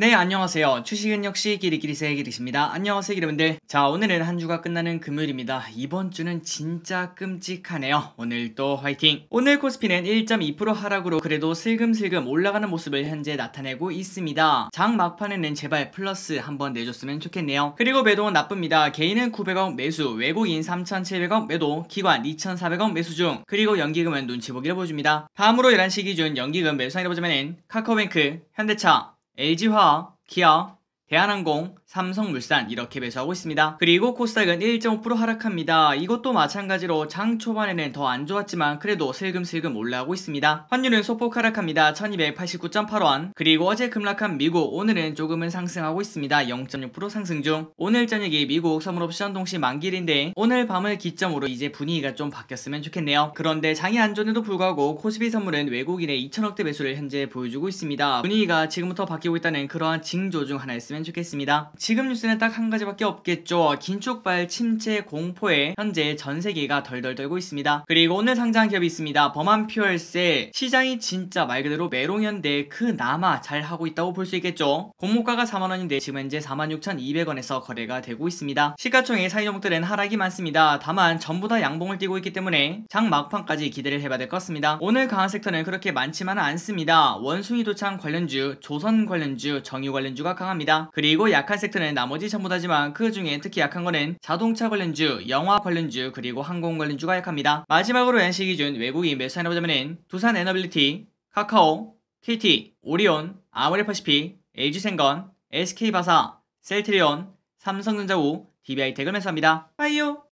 네 안녕하세요 추식은 역시 기리기리세 기리십니다 안녕하세요 여러분들자 오늘은 한 주가 끝나는 금요일입니다 이번 주는 진짜 끔찍하네요 오늘도 화이팅 오늘 코스피는 1.2% 하락으로 그래도 슬금슬금 올라가는 모습을 현재 나타내고 있습니다 장 막판에는 제발 플러스 한번 내줬으면 좋겠네요 그리고 매도는 나쁩니다 개인은 900억 매수 외국인 3,700억 매도 기관 2,400억 매수 중 그리고 연기금은 눈치 보기를 보여줍니다 다음으로 11시 기준 연기금 매수상이라 보자면 카카오뱅크 현대차 LG화학, 기아, 대한항공, 삼성물산 이렇게 매수하고 있습니다. 그리고 코스닥은 1.5% 하락합니다. 이것도 마찬가지로 장 초반에는 더 안 좋았지만 그래도 슬금슬금 올라오고 있습니다. 환율은 소폭 하락합니다. 1289.8원 그리고 어제 급락한 미국 오늘은 조금은 상승하고 있습니다. 0.6% 상승 중 오늘 저녁이 미국 선물옵션 동시 만기일인데 오늘 밤을 기점으로 이제 분위기가 좀 바뀌었으면 좋겠네요. 그런데 장이 안전에도 불구하고 코스피 선물은 외국인의 2천억대 매수를 현재 보여주고 있습니다. 분위기가 지금부터 바뀌고 있다는 그러한 징조 중 하나였으면 좋겠습니다. 지금 뉴스는 딱 한 가지밖에 없겠죠. 긴축발 침체 공포에 현재 전 세계가 덜덜 떨고 있습니다. 그리고 오늘 상장 기업이 있습니다. 범한표열세 시장이 진짜 말 그대로 메롱현대 그나마 잘하고 있다고 볼 수 있겠죠. 공모가가 4만원인데 지금 현재 46,200원에서 만 거래가 되고 있습니다. 시가총액 사이 종목들은 하락이 많습니다. 다만 전부 다 양봉을 띄고 있기 때문에 장 막판까지 기대를 해봐야 될 것 같습니다. 오늘 강한 섹터는 그렇게 많지만은 않습니다. 원숭이 도창 관련주, 조선 관련주, 정유 관련주가 강합니다. 그리고 약한 섹터 섹터는 나머지 전부 다지만 그 중에 특히 약한 거는 자동차 관련주, 영화 관련주, 그리고 항공 관련주가 약합니다. 마지막으로 NC 기준 외국인 매수 해보자면 두산 에너빌리티, 카카오, KT, 오리온, 아모레퍼시픽, LG생건, SK바사, 셀트리온, 삼성전자우, DBI텍을 매수합니다. 빠이요!